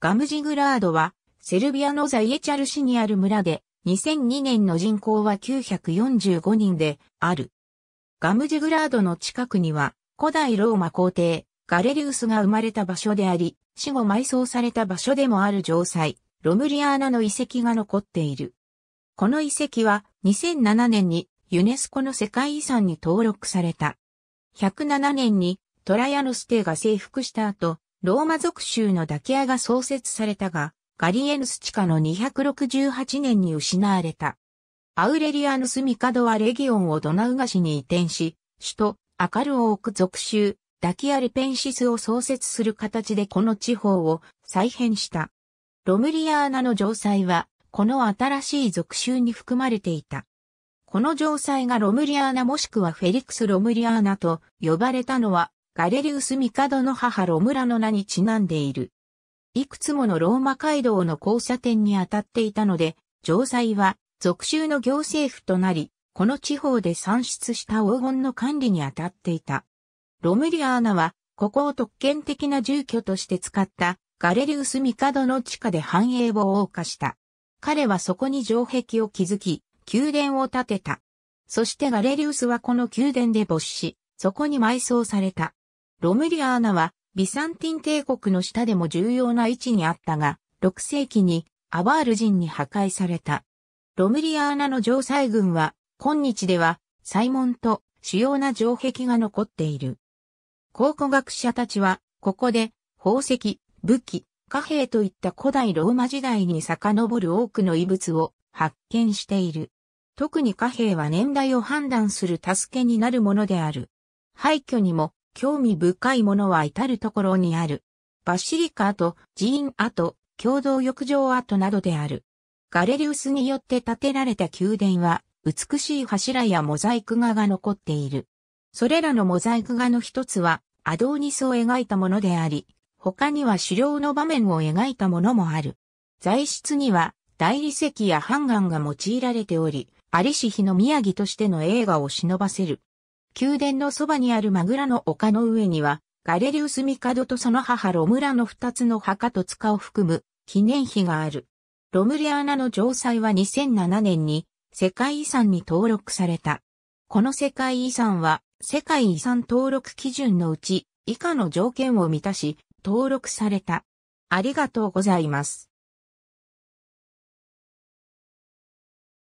ガムジグラードは、セルビアのザイエチャル市にある村で、2002年の人口は945人である。ガムジグラードの近くには、古代ローマ皇帝、ガレリウスが生まれた場所であり、死後埋葬された場所でもある城塞、ロムリアーナの遺跡が残っている。この遺跡は、2007年にユネスコの世界遺産に登録された。107年にトラヤノス帝が征服した後、ローマ属州のダキアが創設されたが、ガリエヌス地下の268年に失われた。アウレリアヌスミカドはレギオンをドナウガシに移転し、首都アカルオーク属州、ダキアレペンシスを創設する形でこの地方を再編した。ロムリアーナの城塞は、この新しい属州に含まれていた。この城塞がロムリアーナもしくはフェリクス・ロムリアーナと呼ばれたのはガレリウスミカドの母ロムラの名にちなんでいる。いくつものローマ街道の交差点に当たっていたので、城塞は属州の行政府となり、この地方で産出した黄金の管理に当たっていた。ロムリアーナは、ここを特権的な住居として使ったガレリウスミカドの地下で繁栄を謳歌した。彼はそこに城壁を築き、宮殿を建てた。そしてガレリウスはこの宮殿で没し、そこに埋葬された。ロムリアーナはビサンティン帝国の下でも重要な位置にあったが、6世紀にアバール人に破壊された。ロムリアーナの城塞軍は、今日では、サイモンと主要な城壁が残っている。考古学者たちは、ここで、宝石、武器、貨幣といった古代ローマ時代に遡る多くの遺物を発見している。特に貨幣は年代を判断する助けになるものである。廃墟にも興味深いものは至るところにある。バシリカ跡、寺院跡、共同浴場跡などである。ガレリウスによって建てられた宮殿は、美しい柱やモザイク画が残っている。それらのモザイク画の一つは、アドーニスを描いたものであり、他には狩猟の場面を描いたものもある。材質には、大理石やハンガンが用いられており、ありし日の宮城としての映画を忍ばせる宮殿のそばにあるマグラの丘の上には、ガレリウスミカドとその母ロムラの二つの墓と塚を含む記念碑がある。ロムリアーナの城塞は2007年に世界遺産に登録された。この世界遺産は世界遺産登録基準のうち以下の条件を満たし登録された。ありがとうございます。